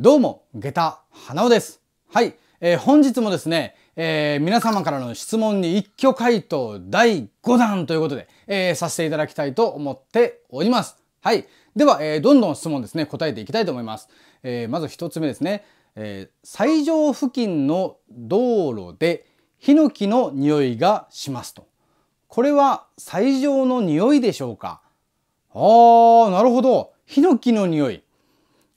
どうも、下駄花尾です。はい、えー、本日もですね、えー、皆様からの質問に一挙回答第5弾ということで、えー、させていただきたいと思っております。はい、では、えどんどん質問ですね、答えていきたいと思います。えまず一つ目ですね、え最上付近の道路でヒノキの匂いがしますと。これは最上の匂いでしょうかあー、なるほど。ヒノキの匂い。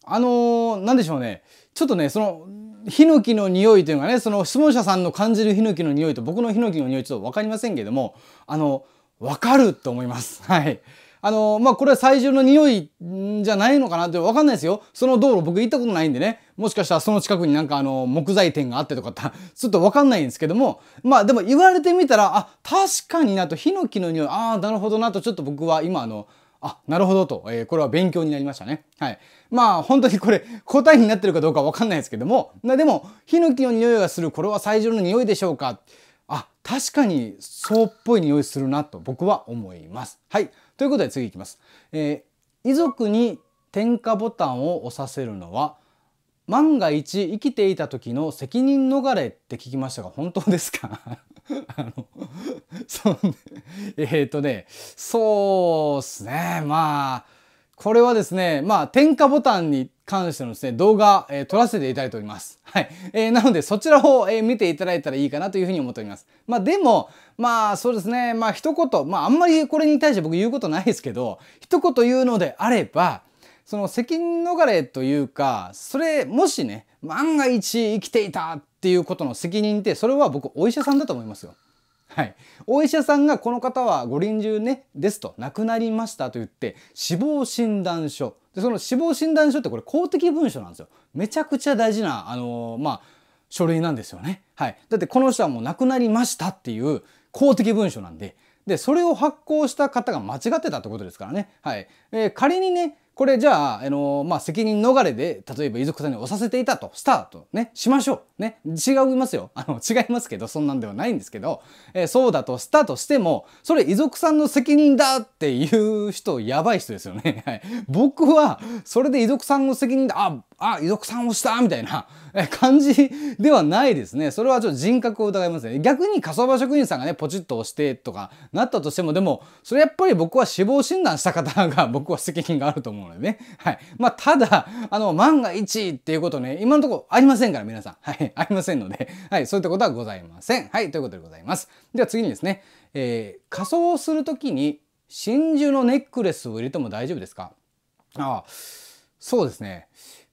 あのー、なんでしょうね。ちょっとね、その、ヒノキの匂いというのね、その質問者さんの感じるヒノキの匂いと僕のヒノキの匂いちょっと分かりませんけども、あの、分かると思います。はい。あのまあ、これは最重の匂いじゃないのかなって分かんないですよ。その道路僕行ったことないんでね、もしかしたらその近くになんかあの木材店があってとかって、ちょっと分かんないんですけども、まあでも言われてみたら、あ、確かになと、ヒノキの匂い、ああ、なるほどなと、ちょっと僕は今あの、あ、なるほどと。えー、これは勉強になりましたね。はい。まあ、本当にこれ、答えになってるかどうかわかんないですけども、なでも、ヒノキの匂いがする、これは最上の匂いでしょうかあ、確かに、そうっぽい匂いするなと僕は思います。はい。ということで次いきます。えー、遺族に点火ボタンを押させるのは、万が一生きていた時の責任逃れって聞きましたが本当ですか あのそうえっ、ー、とねそうっすねまあこれはですねまあ点火ボタンに関してのですね動画、えー、撮らせていただいております。はい、えー、なのでそちらを、え見ていただいたらいいかなというふうに思っております。まあでもまあそうですねまあ一言まああんまりこれに対して僕言うことないですけど一言言うのであればその責任逃れというか、それもしね、万が一生きていたっていうことの責任って、それは僕お医者さんだと思いますよ。はい。お医者さんがこの方はご臨終ね、ですと亡くなりましたと言って、死亡診断書。で、その死亡診断書ってこれ公的文書なんですよ。めちゃくちゃ大事な、あのー、まあ、書類なんですよね。はい。だってこの人はもう亡くなりましたっていう公的文書なんで、で、それを発行した方が間違ってたってことですからね。はい。えー、仮にね、これじゃあ、あのまあ、責任逃れで、例えば遺族さんに押させていたと、スタートね、しましょう。ね、違いますよ。あの、違いますけど、そんなんではないんですけど、えー、そうだとスタートしても、それ遺族さんの責任だっていう人、やばい人ですよね。はい。僕は、それで遺族さんの責任だ、あ、あ、遺族さん押したみたいな 感じではないですね。それはちょっと人格を疑いますね。逆に火葬場職員さんがね、ポチッと押してとかなったとしても、でも、それやっぱり僕は死亡診断した方が 僕は責任があると思うのでね。はい。まあ、ただ、あの、万が一っていうことね、今のところありませんから、皆さん。はい。ありませんので、はい。そういったことはございません。はい。ということでございます。では次にですね、えー、仮装をするときに真珠のネックレスを入れても大丈夫ですかああ、そうですね。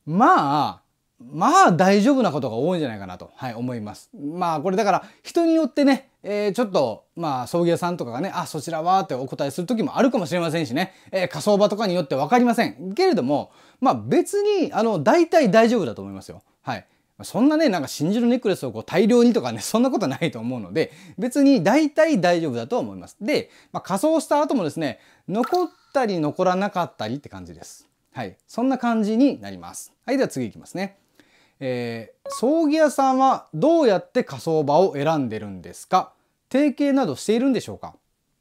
まあまあ大丈夫なことが多いんじゃないかなと、はい、思います。まあこれだから人によってね、えー、ちょっとまあ葬儀屋さんとかがね、あ、そちらはってお答えする時もあるかもしれませんしね、えー、火葬場とかによって分かりません。けれども、まあ別にあの大体大丈夫だと思いますよ。はい。そんなね、なんか真珠のネックレスをこう大量にとかね、そんなことないと思うので、別に大体大丈夫だと思います。で、まあ、仮装した後もですね、残ったり残らなかったりって感じです。はい、そんな感じになります。はい、では次いきますね。えー、葬儀屋さんはどうやって火葬場を選んでるんですか提携などしているんでしょうか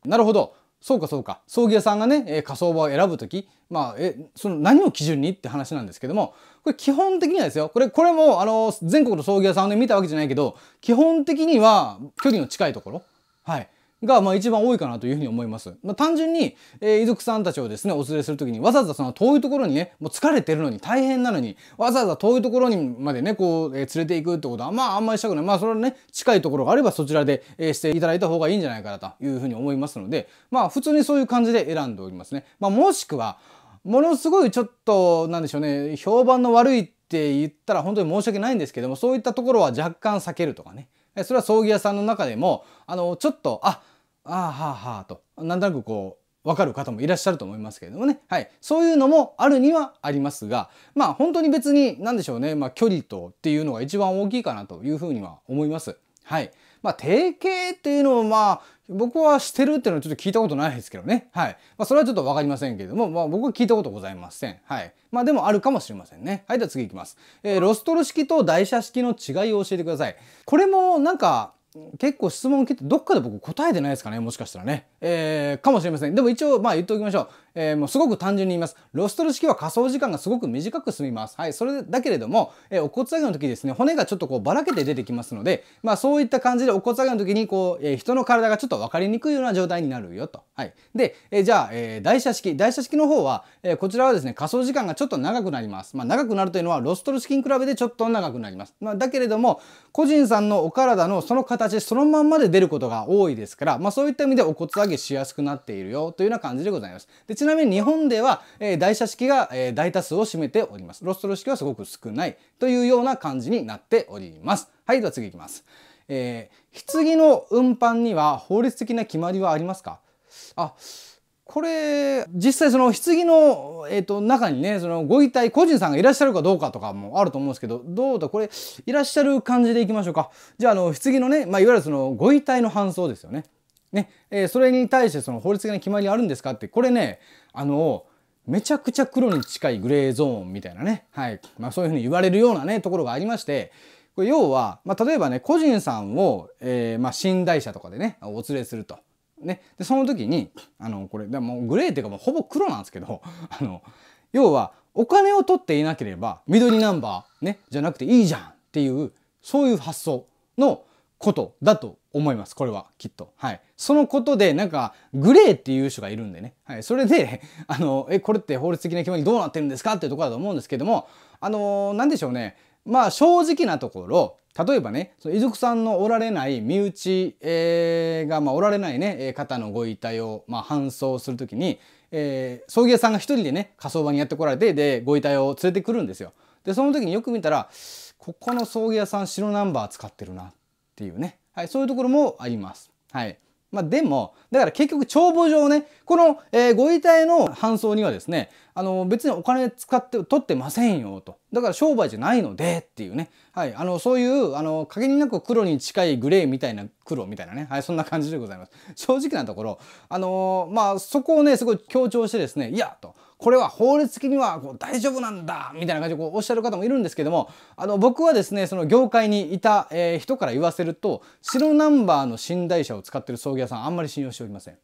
なるほど。そうかそうか。葬儀屋さんがね、え火葬場を選ぶ時、まあ、え、その何を基準にって話なんですけども、これ基本的にはですよ。これ、これも、あの、全国の葬儀屋さんで、ね、見たわけじゃないけど、基本的には距離の近いところ。はい。が、まあ、一番多いかなというふうに思います。まあ、単純に、えー、遺族さんたちをですね、お連れするときに、わざわざその遠いところにね、もう疲れてるのに、大変なのに、わざわざ遠いところにまでね、こう、えー、連れていくってことは、まあ、あんまりしたくない。まあ、それはね、近いところがあれば、そちらで、えー、していただいた方がいいんじゃないかなというふうに思いますので、まあ、普通にそういう感じで選んでおりますね。まあ、もしくは、ものすごいちょっと、なんでしょうね、評判の悪いって言ったら本当に申し訳ないんですけども、そういったところは若干避けるとかね。それは葬儀屋さんの中でも、あの、ちょっと、あ、ああはあはあとなんとなくこうわかる方もいらっしゃると思いますけれどもね、はい、そういうのもあるにはありますがまあ本当に別に何でしょうね、まあ、距離とっていうのが一番大きいかなというふうには思います。はいまあ、定型っていうのをまあ僕はしてるっていうのはちょっと聞いたことないですけどね。はい。まあ、それはちょっと分かりませんけれども、まあ、僕は聞いたことございません。はい。まあ、でもあるかもしれませんね。はい、では次いきます。えー、ロストル式と台車式の違いを教えてください。これもなんか結構質問をいてどっかで僕答えてないですかねもしかしたらね、えー、かもしれませんでも一応まあ言っておきましょう、えー、もうすごく単純に言いますロストル式は仮想時間がすごく短く済みますはいそれだけれども、えー、お骨上げの時ですね骨がちょっとこうばらけて出てきますのでまあそういった感じでお骨上げの時にこう、えー、人の体がちょっと分かりにくいような状態になるよとはいで、えー、じゃあ、えー、台車式台車式の方は、えー、こちらはですね仮想時間がちょっと長くなりますまあ長くなるというのはロストル式に比べてちょっと長くなりますまあだけれども個人さんのお体のその形形そのまんまで出ることが多いですから、まあ、そういった意味でお骨上げしやすくなっているよというような感じでございます。でちなみに日本では、えー、台車式が、えー、大多数を占めております。ロストロ式はすごく少ないというような感じになっております。はい、では次いきます。えー、棺の運搬には法律的な決まりはありますかあこれ、実際その棺の、えっ、ー、と、中にね、そのご遺体、個人さんがいらっしゃるかどうかとかもあると思うんですけど、どうだ、これ、いらっしゃる感じでいきましょうか。じゃあ、あの、棺のね、まあ、いわゆるそのご遺体の搬送ですよね。ね、えー、それに対してその法律的な決まりあるんですかって、これね、あの、めちゃくちゃ黒に近いグレーゾーンみたいなね、はい、まあ、そういうふうに言われるようなね、ところがありまして、これ要は、まあ、例えばね、個人さんを、えー、まあ、寝台車とかでね、お連れすると。ね、でその時にあのこれでもグレーっていうかもうほぼ黒なんですけど あの要はお金を取っていなければ緑ナンバー、ね、じゃなくていいじゃんっていうそういう発想のことだと思いますこれはきっと。はい、そのことでなんかグレーっていう人がいるんでね、はい、それで あのえこれって法律的な決まりどうなってるんですかっていうところだと思うんですけどもあの何でしょうねまあ正直なところ例えばね、その遺族さんのおられない身内、えー、が、まあ、おられないね、方のご遺体を、まあ、搬送するときに、えー、葬儀屋さんが一人でね、火葬場にやってこられて、で、ご遺体を連れてくるんですよ。で、その時によく見たら、ここの葬儀屋さん白ナンバー使ってるなっていうね。はい、そういうところもあります。はい。まあ、でも、だから結局帳簿上ね、この、えー、ご遺体の搬送にはですね、あの、別にお金使って、取ってませんよと。だから商売じゃないのでっていうね。はい。あの、そういう、あの、限りなく黒に近いグレーみたいな黒みたいなね。はい。そんな感じでございます。正直なところ、あのー、まあ、そこをね、すごい強調してですね、いや、と。これは法律的にはこう大丈夫なんだみたいな感じでこうおっしゃる方もいるんですけどもあの僕はですねその業界にいた、えー、人から言わせると白ナンバーの寝台車を使ってる葬儀屋さんあんまり信用しておりません。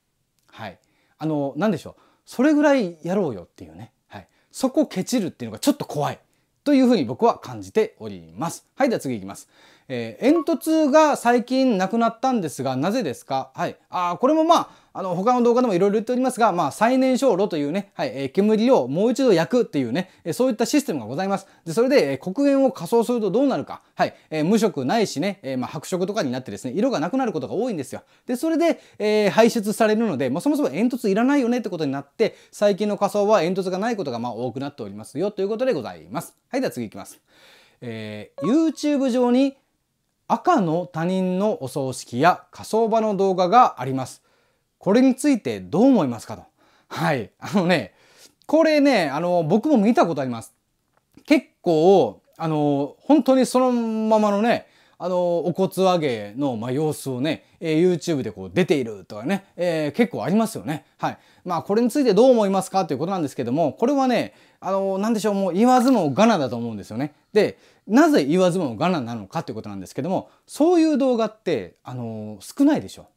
はい、あの何でしょうそれぐらいやろうよっていうね、はい、そこケチるっていうのがちょっと怖い。というふうに僕は感じております。はい、では次いきます。えー、煙突が最近なくなったんですが、なぜですかはい。あ、これもまあ、あの、他の動画でもいろいろ言っておりますが、まあ、最燃焼炉というね、はい、えー、煙をもう一度焼くっていうね、えー、そういったシステムがございます。で、それで、えー、黒煙を仮装するとどうなるか、はい、えー、無色ないしね、えー、まあ、白色とかになってですね、色がなくなることが多いんですよ。で、それで、えー、排出されるので、まあ、そもそも煙突いらないよねってことになって、最近の仮装は煙突がないことが、まあ、多くなっておりますよということでございます。はい、では次いきます。えー、YouTube 上に赤の他人のお葬式や火葬場の動画があります。これについてどう思いますかと。はい。あのね、これね、あの、僕も見たことあります。結構、あの、本当にそのままのね、あの、お骨上げの、まあ、様子をね、えー、YouTube でこう出ているとかね、えー、結構ありますよね。はい。まあ、これについてどう思いますかということなんですけども、これはね、あの、なんでしょう、もう言わずもがなだと思うんですよね。で、なぜ言わずもがななのかということなんですけども、そういう動画って、あの、少ないでしょ。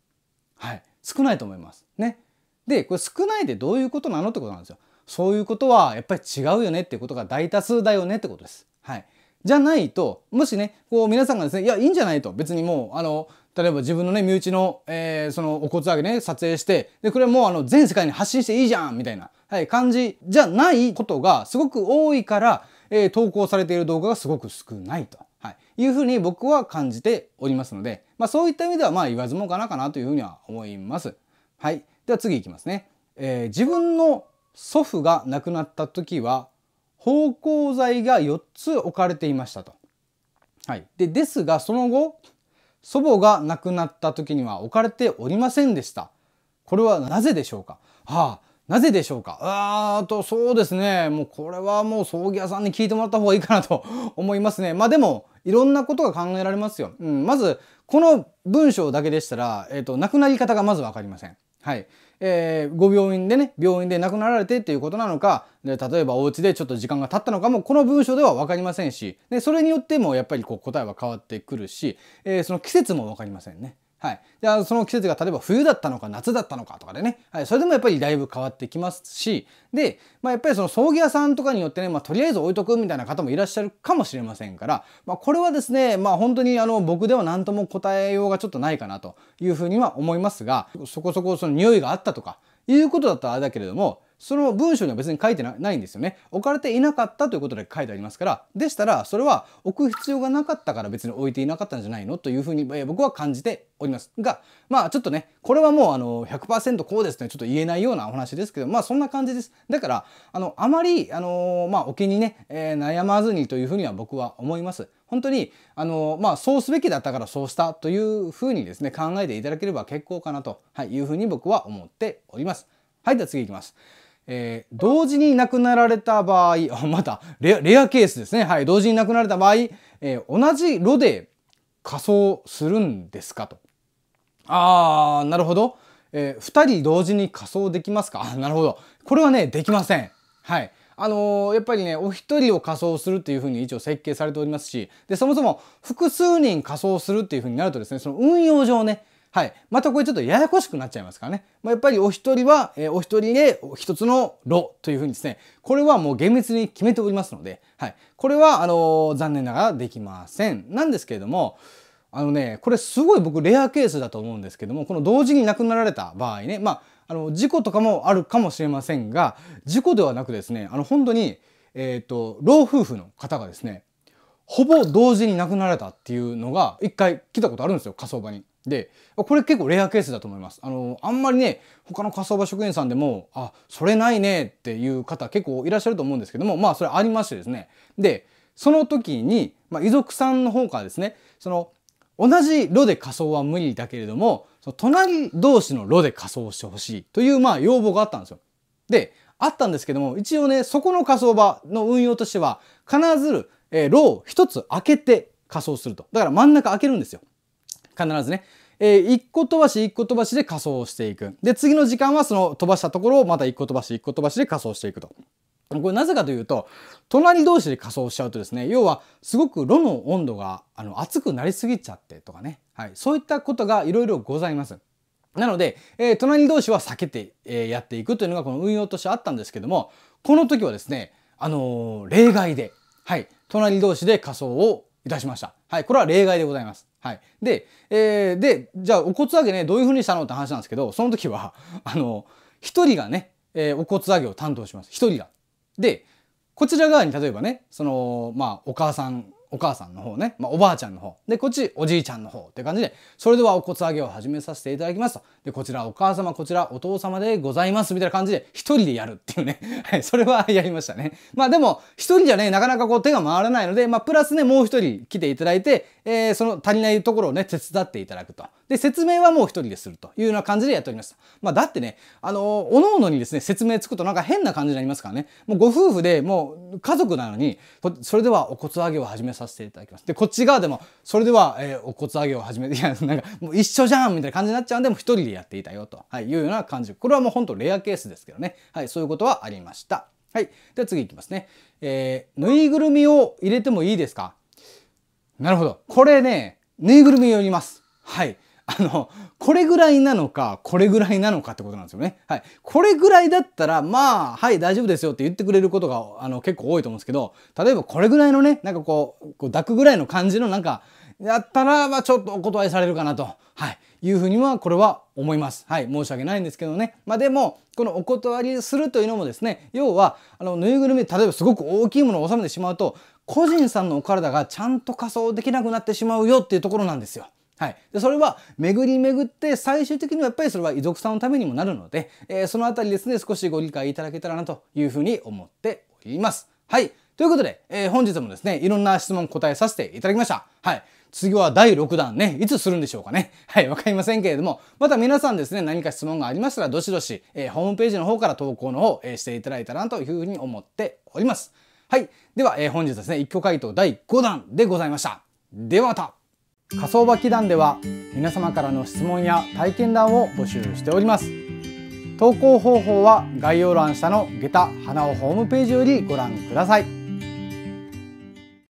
はい。少ないと思います。ね。で、これ少ないでどういうことなのってことなんですよ。そういうことはやっぱり違うよねっていうことが大多数だよねってことです。はい。じゃないと、もしね、こう皆さんがですね、いや、いいんじゃないと。別にもう、あの、例えば自分のね、身内の、えー、そのお骨上げね、撮影して、で、これもうあの、全世界に発信していいじゃんみたいな、はい、感じじゃないことがすごく多いから、えー、投稿されている動画がすごく少ないと。いうふうに僕は感じておりますので、まあ、そういった意味ではまあ言わずもがなかなというふうには思います。はい、では次いきますね、えー、自分の祖父が亡くなった時は芳香剤が4つ置かれていましたと。はい、でですがその後祖母が亡くなった時には置かれておりませんでした。これはなぜでしょうか、はあなぜでしょうかあーと、そうですね。もうこれはもう葬儀屋さんに聞いてもらった方がいいかなと思いますね。まあでも、いろんなことが考えられますよ。うん、まず、この文章だけでしたら、えっ、ー、と、亡くなり方がまず分かりません。はい。えー、ご病院でね、病院で亡くなられてっていうことなのか、で例えばお家でちょっと時間が経ったのかも、この文章では分かりませんし、でそれによってもやっぱりこう答えは変わってくるし、えー、その季節も分かりませんね。はい、でその季節が例えば冬だったのか夏だったのかとかでね、はい、それでもやっぱりだいぶ変わってきますしで、まあ、やっぱりその葬儀屋さんとかによってね、まあ、とりあえず置いとくみたいな方もいらっしゃるかもしれませんから、まあ、これはですね、まあ、本当にあの僕では何とも答えようがちょっとないかなというふうには思いますがそこそこその匂いがあったとかいうことだったらあれだけれどもその文章には別に書いてないんですよね。置かれていなかったということで書いてありますから、でしたらそれは置く必要がなかったから別に置いていなかったんじゃないのというふうに、え僕は感じております。が、まあちょっとね、これはもうあの100%こうですね、ちょっと言えないようなお話ですけど、まあそんな感じです。だから、あの、あまり、あのまあお気にね、えー、悩まずにというふうには僕は思います。本当に、あのまあそうすべきだったからそうしたというふうにですね、考えていただければ結構かなと、はい、いうふうに僕は思っております。はい、では次いきます。えー、同時に亡くなられた場合、あまたレレアケースですね。はい、同時に亡くなられた場合、えー、同じ炉で仮装するんですかと。あー、なるほど。えー、2人同時に仮装できますか なるほど。これはね、できません。はい。あのー、やっぱりね、お一人を仮装するっていう風に一応設計されておりますし、で、そもそも複数人仮装するっていう風になるとですね、その運用上ね、はい。またこれちょっとややこしくなっちゃいますからね。まあ、やっぱりお一人は、えー、お一人で一つの炉というふうにですね、これはもう厳密に決めておりますので、はい。これは、あのー、残念ながらできません。なんですけれども、あのね、これすごい僕レアケースだと思うんですけども、この同時に亡くなられた場合ね、まあ、あの、事故とかもあるかもしれませんが、事故ではなくですね、あの、本当に、えっ、ー、と、老夫婦の方がですね、ほぼ同時に亡くなられたっていうのが、一回来たことあるんですよ、火葬場に。で、これ結構レアケースだと思います。あの、あんまりね、他の火葬場職員さんでも、あ、それないねっていう方結構いらっしゃると思うんですけども、まあそれありましてですね。で、その時に、まあ、遺族さんの方からですね、その、同じ炉で火葬は無理だけれども、その隣同士の炉で火葬してほしいという、まあ要望があったんですよ。で、あったんですけども、一応ね、そこの火葬場の運用としては、必ず、えー、炉を一つ開けて火葬すると。だから真ん中開けるんですよ。必ずね。えー、1個飛ばし1個飛ばしで仮をしていく。で、次の時間はその飛ばしたところをまた1個飛ばし1個飛ばしで仮装していくと。これなぜかというと、隣同士で仮装しちゃうとですね、要はすごく炉の温度があの熱くなりすぎちゃってとかね、はい、そういったことがいろいろございます。なので、えー、隣同士は避けて、えー、やっていくというのがこの運用としてあったんですけども、この時はですね、あのー、例外で、はい、隣同士で仮装をいたしました。はい、これは例外でございます。はい、で,、えー、でじゃあお骨上げねどういうふうにしたのって話なんですけどその時はあの1人がね、えー、お骨上げを担当します1人が。でこちら側に例えばねそのまあお母さんお母さんの方ね、まあ、おばあちゃんの方でこっちおじいちゃんの方って感じでそれではお骨上げを始めさせていただきますとで、こちらお母様、こちらお父様でございます、みたいな感じで一人でやるっていうね。はい、それはやりましたね。まあでも、一人じゃね、なかなかこう手が回らないので、まあプラスね、もう一人来ていただいて、えー、その足りないところをね、手伝っていただくと。で、説明はもう一人でするというような感じでやっておりました。まあだってね、あのー、おのおのにですね、説明つくとなんか変な感じになりますからね。もうご夫婦でもう家族なのに、それではお骨上げを始めさせていただきます。で、こっち側でも、それでは、えー、お骨上げを始め、いや、なんかもう一緒じゃんみたいな感じになっちゃうんで、もう一人でやっていたよと、はい、いうような感じ。これはもうほんとレアケースですけどね。はい、そういうことはありました。はい。では次いきますね。えー、ぬいぐるみを入れてもいいですかなるほど。これね、ぬいぐるみによります。はい。あの、これぐらいなのか、これぐらいなのかってことなんですよね。はい。これぐらいだったら、まあ、はい、大丈夫ですよって言ってくれることが、あの、結構多いと思うんですけど、例えばこれぐらいのね、なんかこう、こう抱くぐらいの感じのなんか、やったら、まあ、ちょっとお断りされるかなと。はい。いうふうにはこれは思います。はい、申し訳ないんですけどね。まあ、でも、このお断りするというのもですね、要は、あの、ぬいぐるみ、例えばすごく大きいものを収めてしまうと、個人さんのお体がちゃんと仮装できなくなってしまうよっていうところなんですよ。はい、でそれは巡り巡って最終的にはやっぱりそれは遺族さんのためにもなるので、えー、そのあたりですね少しご理解いただけたらなというふうに思っております。はいということで、えー、本日もですねいろんな質問答えさせていただきました。はい次は第6弾ね、いつするんでしょうかね。はい、わかりませんけれども、また皆さんですね、何か質問がありましたら、どしどし、えー、ホームページの方から投稿の方、えー、していただいたらなというふうに思っております。はい、では、えー、本日ですね、一挙回答第5弾でございました。ではまた仮想場祈願では皆様からの質問や体験談を募集しております投稿方法は概要欄下の下駄花尾ホームページよりご覧ください